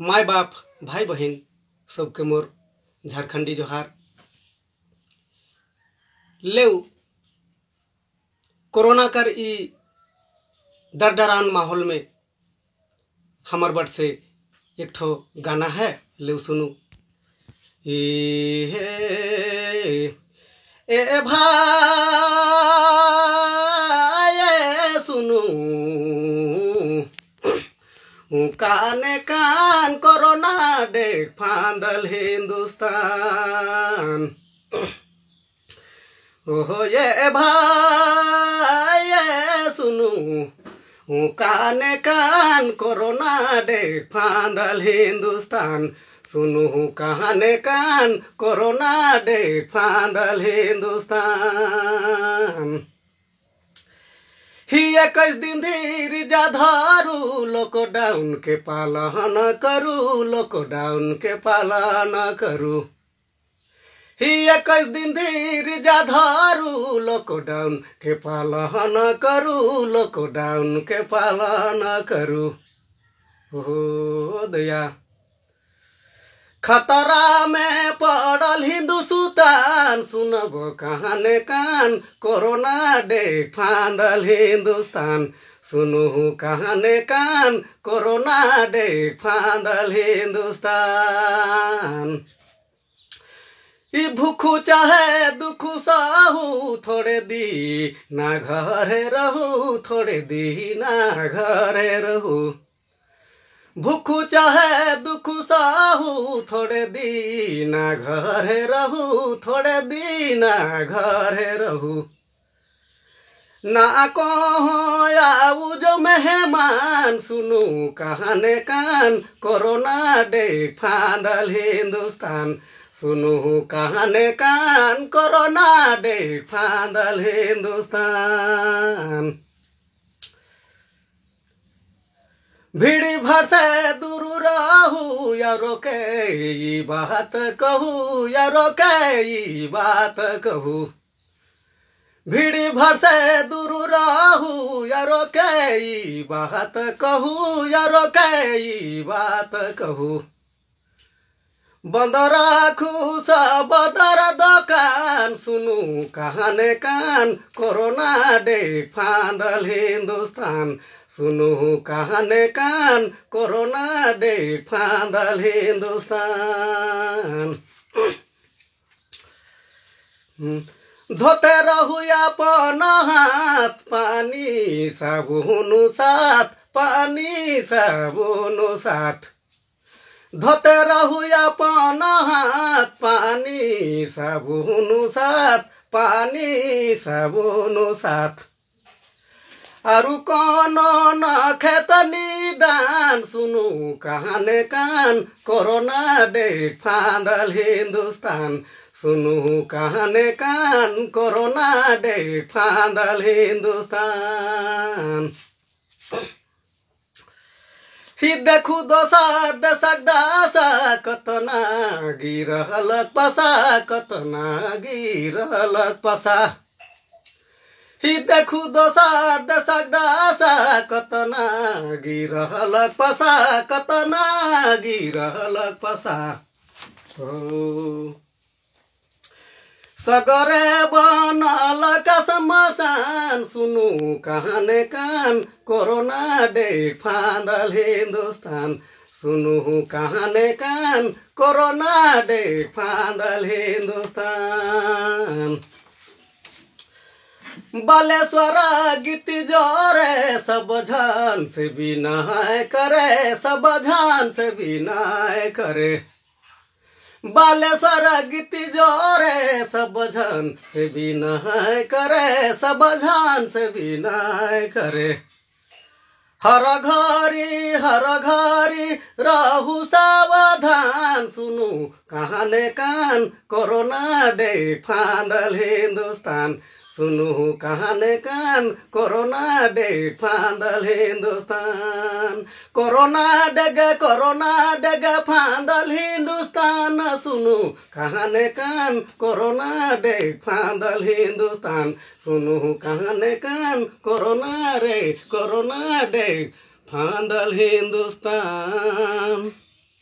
my बाप भाई बहन सबके मोर झारखंडी जोहार ले कोरोना कर ई डर डरान माहौल में हमार बट से एक ठो गाना है ले सुनू ए, ए, ए, ए কানে কান করোনা ডেক ফাঁদল হিন্দুস্তান ও ওহে ভাই শুনু ও কানে কান করোনা ডেক ফাঁদল হিন্দুস্তান শুনু কানে কান করোনা ডেক ফাঁদল হিন্দুস্তান हिया दिन धीरे जा लॉकडाउन के पालन करू लॉकडाउन के पालन करू हिया दिन धीरे जा धारू लॉकडाउन के पालन करू लॉकडाउन के पालन करू हो दया खतरा में पड़ल सुतान सुनब कान कान कोरोना डे फांदल हिंदुस्तान सुनू कान कान कोरोना डे फांदल हिंदुस्तान इ भूखू चाहे दुखू सहू थोड़े दी ना घरे रहू थोड़े दी ना घरे रहू भूख चाहे दुख साहू थोड़े दिन घरे रहू थोड़े दिन घरे रहू ना कहो आऊ जो मेहमान सुनू कहने कान कोरोना डे फांदल हिंदुस्तान सुनू कहने कान कोरोना डे फांदल हिंदुस्तान भिड़ी भरसे दूर रहू यारो के बात कहू यारो के बात कहू भिड़ी भरसे दूर रहू यारो के बात कहू यारो के बात कहू बन्दरा खुस बदर दोकान सुनु कान कान कोरोना डे फाँदल हिन्दुस्तान सुनु कान कान कोरोना डे फाँदल हिन्दुस्तान धोते रहु अपन हात पानी साबुनु साथ पानी साबुनु साथ धतेर रहु अपन हात पानी सबुनु साथ पानी साबुनु साथ को न नखेत निदान सुनु कहाने कान कोरोना डे फाँदल हिन्दुस्तान सुनु कहाने कान कोरोना डे फाँदल हिन्दुस्तान हिद्द खुद साध सक्दा कत कतना गिरहलत पसा कतना गिरहलत पसा हिद्द खुद साध सक्दा कत कतना गिरहलत पसा कतना गिरहलत पसा हो सगरे बनल कसमसान सुनु कहने कान कोरोना डेक फांदल हिंदुस्तान सुनु कहने कान कोरोना डेक फांदल हिंदुस्तान बालेश्वरा गीत जोरे सब झान से विनाय करे सब झान से विनाय करे बालेश्वर गीति जोरे सब जन से विनय करे सब जन से विनय करे हर घरी हर घरी रहू सावधान सुनु कहने कान कोरोना डे फांदल हिंदुस्तान सुनु कहने कान कोरोना डे फांदल हिंदुस्तान कोरोना डेग कोरोना डेग फांदल हिंदुस्तान না শুনু কাহানে কান করোনা ডে ফাঁদাল হিন্দুস্তান শুনু কাহানে কান করোনা রে করোনা ডে ফাঁদাল হিন্দুস্তান